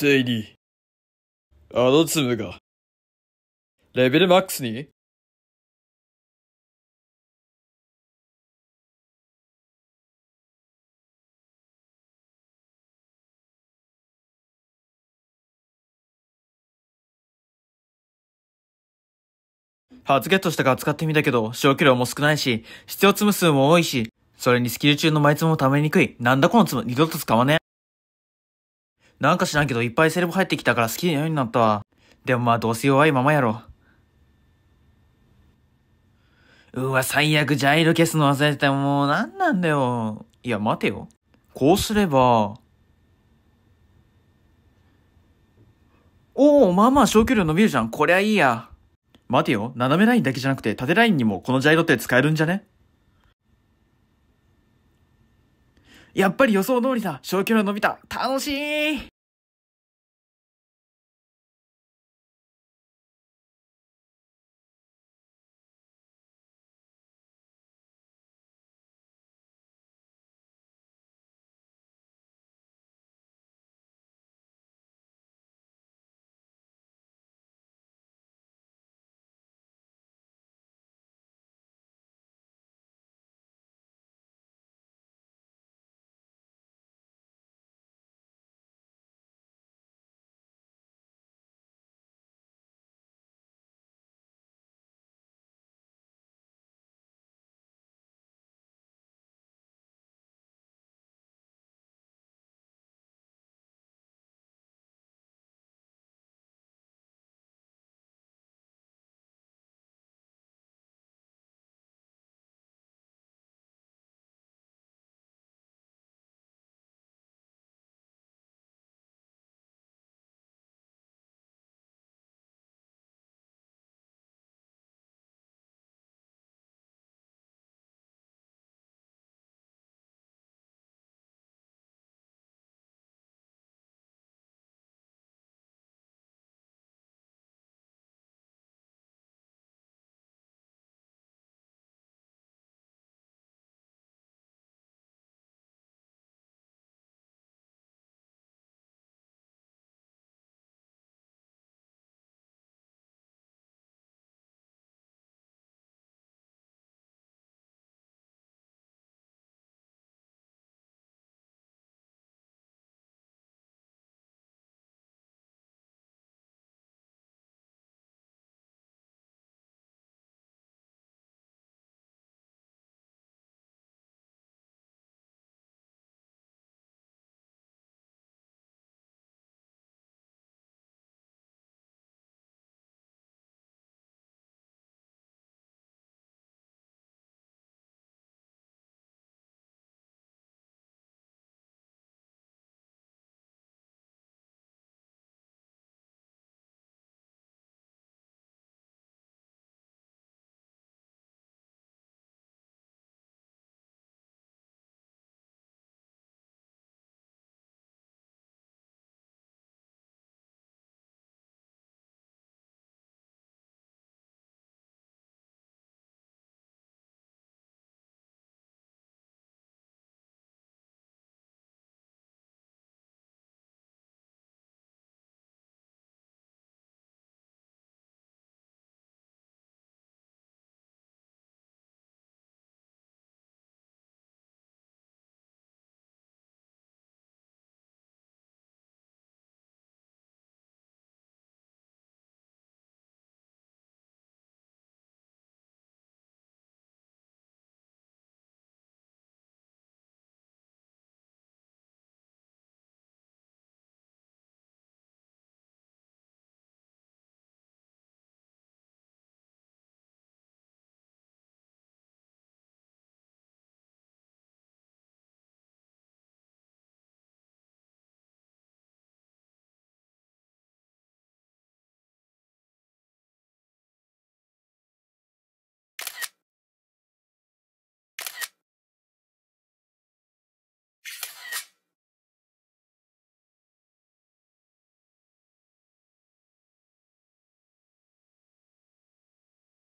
ついに、あの粒が、レベルマックスに初ゲットしたから使ってみたけど、消費量も少ないし、必要粒数も多いし、それにスキル中の枚粒もためにくい。なんだこの粒、二度と使わねえ。なんか知らんけどいっぱいセレブ入ってきたから好きなようになったわ。でもまあどうせ弱いままやろ。うわ、最悪ジャイロ消すの忘れてた。もう何なんだよ。いや、待てよ。こうすれば、おお、まあまあ消去量伸びるじゃん。こりゃいいや。待てよ。斜めラインだけじゃなくて縦ラインにもこのジャイロって使えるんじゃねやっぱり予想通りだ。小距離伸びた。楽しい